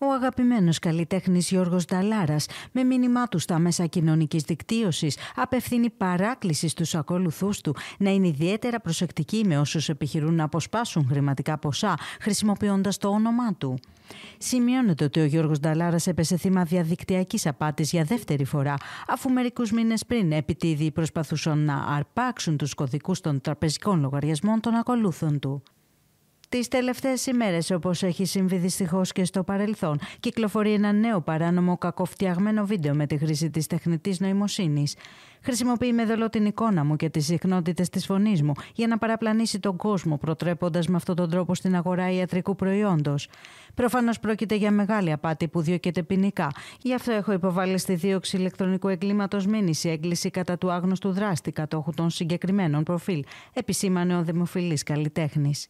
Ο αγαπημένος καλλιτέχνης Γιώργος Νταλάρας, με μήνυμά του στα μέσα κοινωνικής δικτύωσης, απευθύνει παράκληση στους ακόλουθού του να είναι ιδιαίτερα προσεκτικοί με όσους επιχειρούν να αποσπάσουν χρηματικά ποσά χρησιμοποιώντας το όνομά του. Σημειώνεται ότι ο Γιώργος Νταλάρας έπεσε θύμα διαδικτυακής απάτης για δεύτερη φορά, αφού μερικούς μήνες πριν επιτίδη προσπαθούσαν να αρπάξουν τους κωδικούς των τραπεζικών λογαριασμών των ακολούθων του. Τις τελευταίες ημέρες, όπως έχει συμβεί δυστυχώς και στο παρελθόν, κυκλοφορεί ένα νέο παράνομο κακοφτιαγμένο βίντεο με τη χρήση της τεχνητής νοημοσύνης. Χρησιμοποιεί με δολό την εικόνα μου και τις συχνότητες της φωνής μου για να παραπλανήσει τον κόσμο, προτρέποντας με αυτόν τον τρόπο στην αγορά ιατρικού προϊόντος. Προφανώς πρόκειται για μεγάλη απάτη που διώκεται ποινικά. Γι' αυτό έχω υποβάλει στη δίωξη ηλεκτρονικού εγκλήματος μήνυση έγκληση κατά του άγνωστου δράστη κατόχου των συγκεκριμένων προφίλ, επισήμανε ο δημοφιλής καλλιτέχνης.